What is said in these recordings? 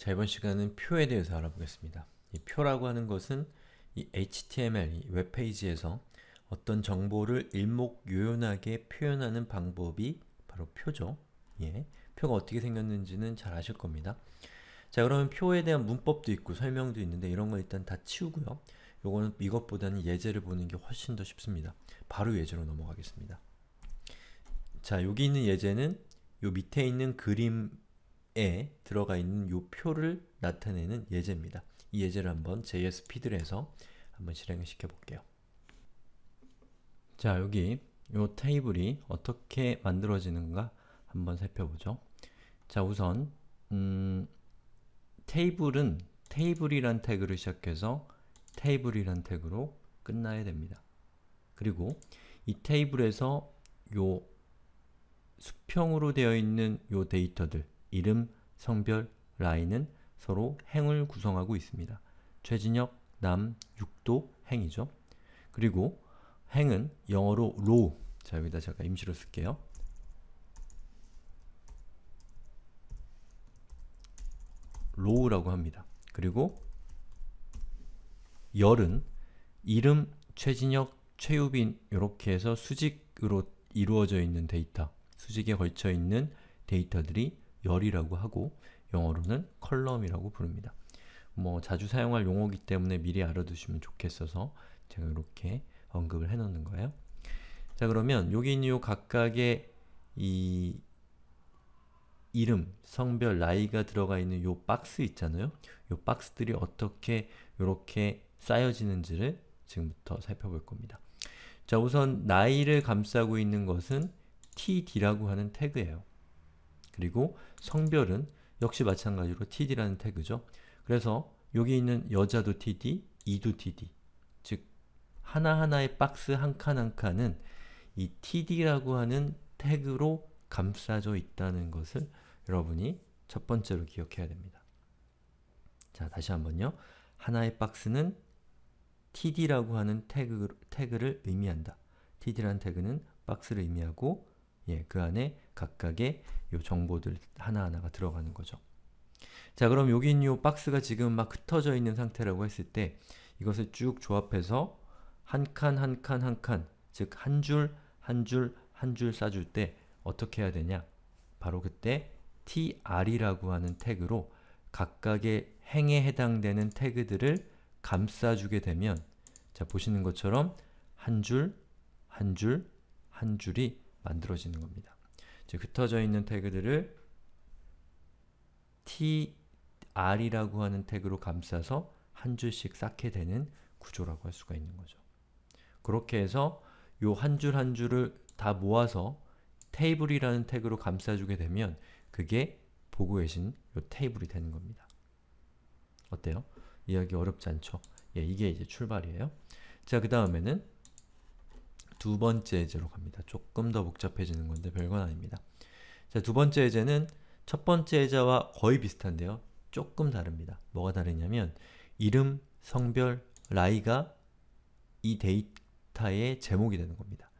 자, 이번 시간은 표에 대해서 알아보겠습니다. 이 표라고 하는 것은 이 HTML, 이 웹페이지에서 어떤 정보를 일목요연하게 표현하는 방법이 바로 표죠. 예, 표가 어떻게 생겼는지는 잘 아실 겁니다. 자, 그러면 표에 대한 문법도 있고 설명도 있는데 이런 거 일단 다 치우고요. 요거는 이것보다는 예제를 보는 게 훨씬 더 쉽습니다. 바로 예제로 넘어가겠습니다. 자, 여기 있는 예제는 요 밑에 있는 그림 에 들어가 있는 요 표를 나타내는 예제입니다. 이 예제를 한번 JS 피들에서 한번 실행을 시켜볼게요. 자, 여기 요 테이블이 어떻게 만들어지는가 한번 살펴보죠. 자, 우선 음, 테이블은 테이블이란 태그를 시작해서 테이블이란 태그로 끝나야 됩니다. 그리고 이 테이블에서 요 수평으로 되어 있는 요 데이터들 이름, 성별, 라인은 서로 행을 구성하고 있습니다. 최진혁, 남, 육도, 행이죠. 그리고 행은 영어로 row 자 여기다 제가 임시로 쓸게요. r o 라고 합니다. 그리고 열은 이름, 최진혁, 최유빈 이렇게 해서 수직으로 이루어져 있는 데이터, 수직에 걸쳐 있는 데이터들이 열이라고 하고 영어로는 c o l u m n 이라고 부릅니다. 뭐 자주 사용할 용어기 이 때문에 미리 알아두시면 좋겠어서 제가 이렇게 언급을 해놓는 거예요. 자 그러면 여기 있는 요 각각의 이 이름, 성별, 나이가 들어가 있는 요 박스 있잖아요. 요 박스들이 어떻게 이렇게 쌓여지는지를 지금부터 살펴볼 겁니다. 자 우선 나이를 감싸고 있는 것은 td라고 하는 태그예요. 그리고 성별은 역시 마찬가지로 td라는 태그죠. 그래서 여기 있는 여자도 td, 이도 td 즉 하나하나의 박스 한 칸 한 칸은 이 td라고 하는 태그로 감싸져 있다는 것을 여러분이 첫 번째로 기억해야 됩니다. 자, 다시 한번요. 하나의 박스는 td라고 하는 태그, 태그를 의미한다. td라는 태그는 박스를 의미하고 예, 그 안에 각각의 요 정보들 하나하나가 들어가는 거죠. 자 그럼 여기 있는 요 박스가 지금 막 흩어져 있는 상태라고 했을 때 이것을 쭉 조합해서 한 칸 한 칸 한 칸 즉 한줄한줄한줄 싸줄 때 어떻게 해야 되냐 바로 그때 tr이라고 하는 태그로 각각의 행에 해당되는 태그들을 감싸주게 되면 자 보시는 것처럼 한 줄, 한 줄, 한 줄이 만들어지는 겁니다. 즉 흩어져 있는 태그들을 tr이라고 하는 태그로 감싸서 한 줄씩 쌓게 되는 구조라고 할 수가 있는 거죠. 그렇게 해서 요 한 줄 한 줄을 다 모아서 테이블이라는 태그로 감싸주게 되면 그게 보고 계신 요 테이블이 되는 겁니다. 어때요? 이야기 어렵지 않죠? 예, 이게 이제 출발이에요. 자, 그 다음에는 두 번째 예제로 갑니다. 조금 더 복잡해지는 건데 별건 아닙니다. 자, 두 번째 예제는 첫 번째 예제와 거의 비슷한데요. 조금 다릅니다. 뭐가 다르냐면 이름, 성별, 나이가 이 데이터의 제목이 되는 겁니다.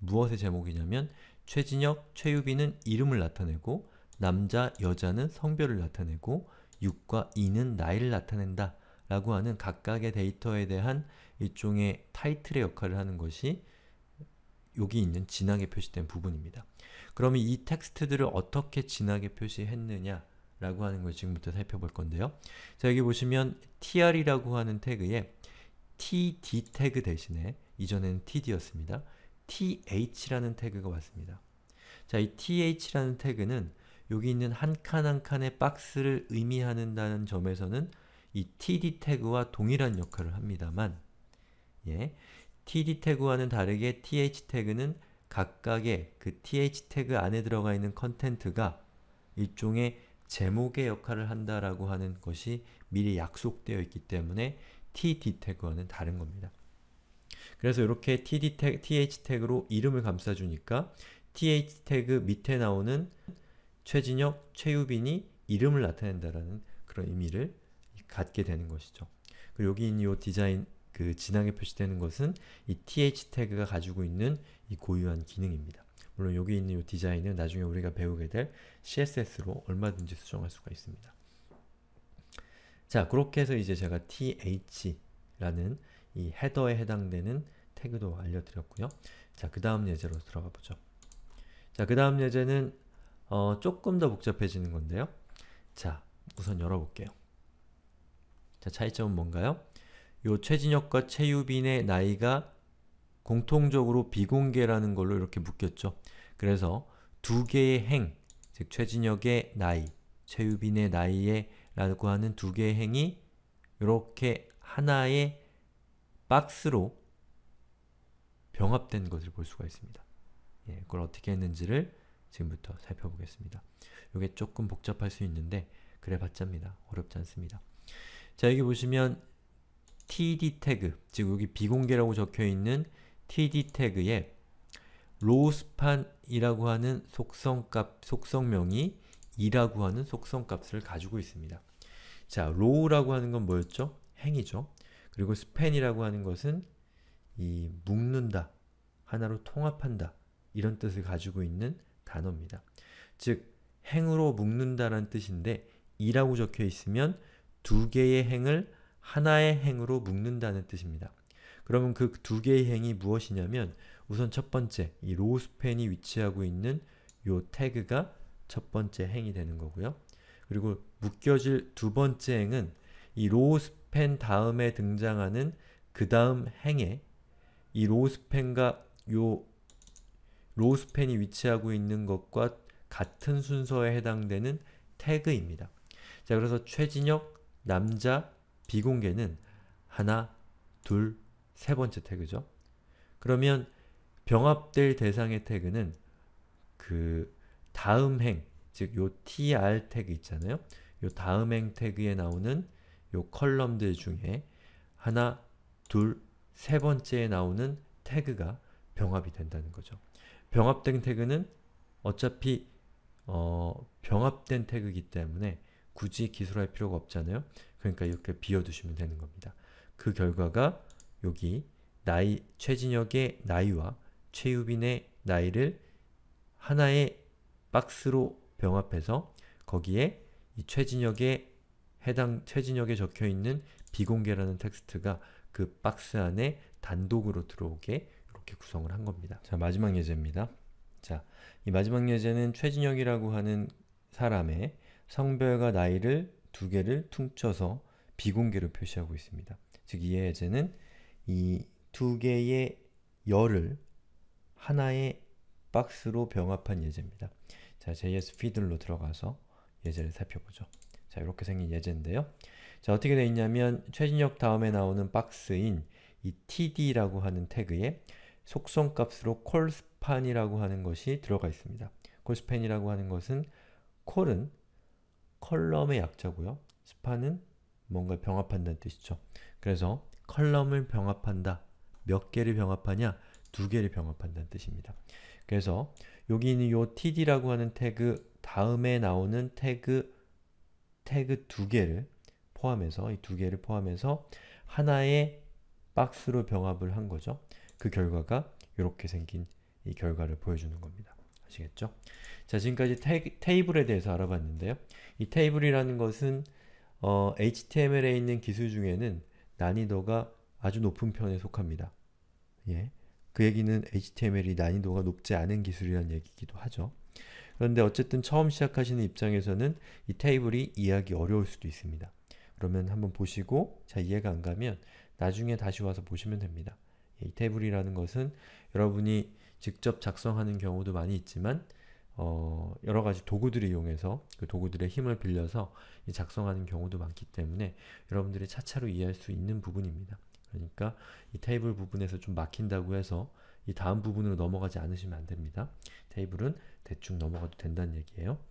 무엇의 제목이냐면 최진혁, 최유빈은 이름을 나타내고 남자, 여자는 성별을 나타내고 6과 2는 나이를 나타낸다 라고 하는 각각의 데이터에 대한 일종의 타이틀의 역할을 하는 것이 여기 있는 진하게 표시된 부분입니다. 그러면 이 텍스트들을 어떻게 진하게 표시했느냐 라고 하는 걸 지금부터 살펴볼 건데요. 자 여기 보시면 tr이라고 하는 태그에 td 태그 대신에 이전에는 td였습니다. th라는 태그가 왔습니다. 자, 이 th라는 태그는 여기 있는 한 칸 한 칸의 박스를 의미하다는 점에서는 이 td 태그와 동일한 역할을 합니다만 예, td 태그와는 다르게 th 태그는 각각의 그 th 태그 안에 들어가 있는 컨텐트가 일종의 제목의 역할을 한다라고 하는 것이 미리 약속되어 있기 때문에 td 태그와는 다른 겁니다. 그래서 이렇게 td 태그, th 태그로 이름을 감싸주니까 th 태그 밑에 나오는 최진혁, 최유빈이 이름을 나타낸다라는 그런 의미를 갖게 되는 것이죠. 그리고 여기 있는 이 디자인 그 진하게 표시되는 것은 이 th 태그가 가지고 있는 이 고유한 기능입니다. 물론 여기 있는 이 디자인은 나중에 우리가 배우게 될 css로 얼마든지 수정할 수가 있습니다. 자, 그렇게 해서 이제 제가 th라는 이 헤더에 해당되는 태그도 알려드렸고요. 자, 그 다음 예제로 들어가 보죠. 자, 그 다음 예제는 어, 조금 더 복잡해지는 건데요. 자, 우선 열어볼게요. 자, 차이점은 뭔가요? 요 최진혁과 최유빈의 나이가 공통적으로 비공개라는 걸로 이렇게 묶였죠. 그래서 두 개의 행, 즉 최진혁의 나이, 최유빈의 나이에 라고 하는 두 개의 행이 이렇게 하나의 박스로 병합된 것을 볼 수가 있습니다. 예, 그걸 어떻게 했는지를 지금부터 살펴보겠습니다. 이게 조금 복잡할 수 있는데 그래봤자입니다. 어렵지 않습니다. 자 여기 보시면 td 태그, 즉 여기 비공개라고 적혀있는 td 태그에 로우스판이라고 하는 속성값, 속성명이 이라고 하는 속성값을 가지고 있습니다. 자, r o 라고 하는 건 뭐였죠? 행이죠. 그리고 스 p a 이라고 하는 것은 이 묶는다, 하나로 통합한다 이런 뜻을 가지고 있는 단어입니다. 즉, 행으로 묶는다라는 뜻인데 이라고 적혀 있으면 두 개의 행을 하나의 행으로 묶는다는 뜻입니다. 그러면 그 두 개의 행이 무엇이냐면 우선 첫 번째 이 로우스펜이 위치하고 있는 요 태그가 첫 번째 행이 되는 거고요. 그리고 묶여질 두 번째 행은 이 로우스펜 다음에 등장하는 그 다음 행에 이 로우스펜과 요 로우스펜이 위치하고 있는 것과 같은 순서에 해당되는 태그입니다. 자 그래서 최진혁, 남자, 비공개는 하나, 둘, 세 번째 태그죠. 그러면 병합될 대상의 태그는 그 다음 행, 즉 요 tr 태그 있잖아요. 요 다음 행 태그에 나오는 요 컬럼들 중에 하나, 둘, 세 번째에 나오는 태그가 병합이 된다는 거죠. 병합된 태그는 어차피 어, 병합된 태그이기 때문에 굳이 기술할 필요가 없잖아요. 그러니까 이렇게 비워두시면 되는 겁니다. 그 결과가 여기 나이 최진혁의 나이와 최유빈의 나이를 하나의 박스로 병합해서 거기에 이 최진혁의 해당 최진혁에 적혀 있는 비공개라는 텍스트가 그 박스 안에 단독으로 들어오게 이렇게 구성을 한 겁니다. 자 마지막 예제입니다. 자, 이 마지막 예제는 최진혁이라고 하는 사람의 성별과 나이를 두 개를 퉁쳐서 비공개로 표시하고 있습니다. 즉 이해제는 이 두 개의 열을 하나의 박스로 병합한 예제입니다. 자, JS 피들로 들어가서 예제를 살펴보죠. 자, 이렇게 생긴 예제인데요. 자, 어떻게 되어 있냐면 최진역 다음에 나오는 박스인 이 td라고 하는 태그에 속성값으로 콜스판이라고 하는 것이 들어가 있습니다. 콜스판이라고 하는 것은 콜은 컬럼의 약자고요. 스파는 뭔가 병합한다는 뜻이죠. 그래서 컬럼을 병합한다. 몇 개를 병합하냐? 두 개를 병합한다는 뜻입니다. 그래서 여기 있는 요 td라고 하는 태그 다음에 나오는 태그 태그 두 개를 포함해서 이 두 개를 포함해서 하나의 박스로 병합을 한 거죠. 그 결과가 이렇게 생긴 이 결과를 보여주는 겁니다. 아시겠죠? 자, 지금까지 테이, 블에 대해서 알아봤는데요. 이 테이블이라는 것은 어, HTML에 있는 기술 중에는 난이도가 아주 높은 편에 속합니다. 예. 그 얘기는 HTML이 난이도가 높지 않은 기술이란 얘기기도 하죠. 그런데 어쨌든 처음 시작하시는 입장에서는 이 테이블이 이해하기 어려울 수도 있습니다. 그러면 한번 보시고 잘 이해가 안 가면 나중에 다시 와서 보시면 됩니다. 예, 이 테이블이라는 것은 여러분이 직접 작성하는 경우도 많이 있지만 어, 여러 가지 도구들을 이용해서 그 도구들의 힘을 빌려서 작성하는 경우도 많기 때문에 여러분들이 차차로 이해할 수 있는 부분입니다. 그러니까 이 테이블 부분에서 좀 막힌다고 해서 이 다음 부분으로 넘어가지 않으시면 안됩니다. 테이블은 대충 넘어가도 된다는 얘기예요.